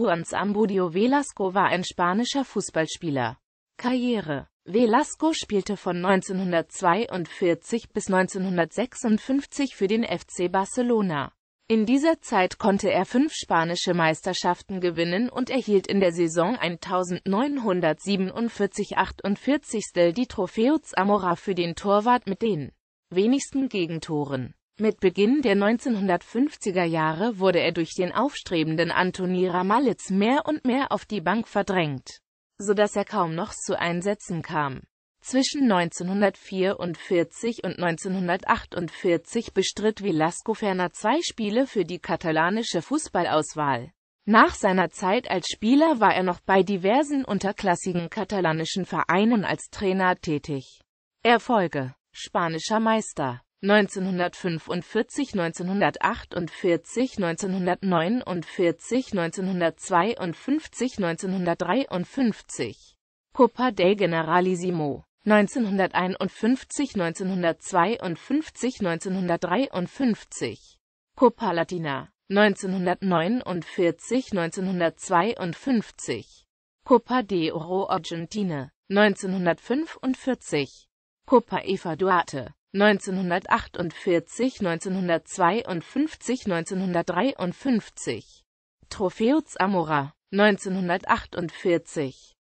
Juan Zambudio Velasco war ein spanischer Fußballspieler. Karriere Velasco spielte von 1942 bis 1956 für den FC Barcelona. In dieser Zeit konnte er fünf spanische Meisterschaften gewinnen und erhielt in der Saison 1947-48 die Trofeo Zamora für den Torwart mit den wenigsten Gegentoren. Mit Beginn der 1950er Jahre wurde er durch den aufstrebenden Antoni Ramalitz mehr und mehr auf die Bank verdrängt, so dass er kaum noch zu Einsätzen kam. Zwischen 1944 und 1948 bestritt Velasco ferner zwei Spiele für die katalanische Fußballauswahl. Nach seiner Zeit als Spieler war er noch bei diversen unterklassigen katalanischen Vereinen als Trainer tätig. Erfolge Spanischer Meister 1945, 1948, 1949, 1952, 1953. Copa del Generalissimo 1951, 1952, 1953. Copa Latina 1949, 1952. Copa de Oro Argentine 1945. Copa Eva Duarte 1948, 1952, 1953. Trofeo Zamora 1948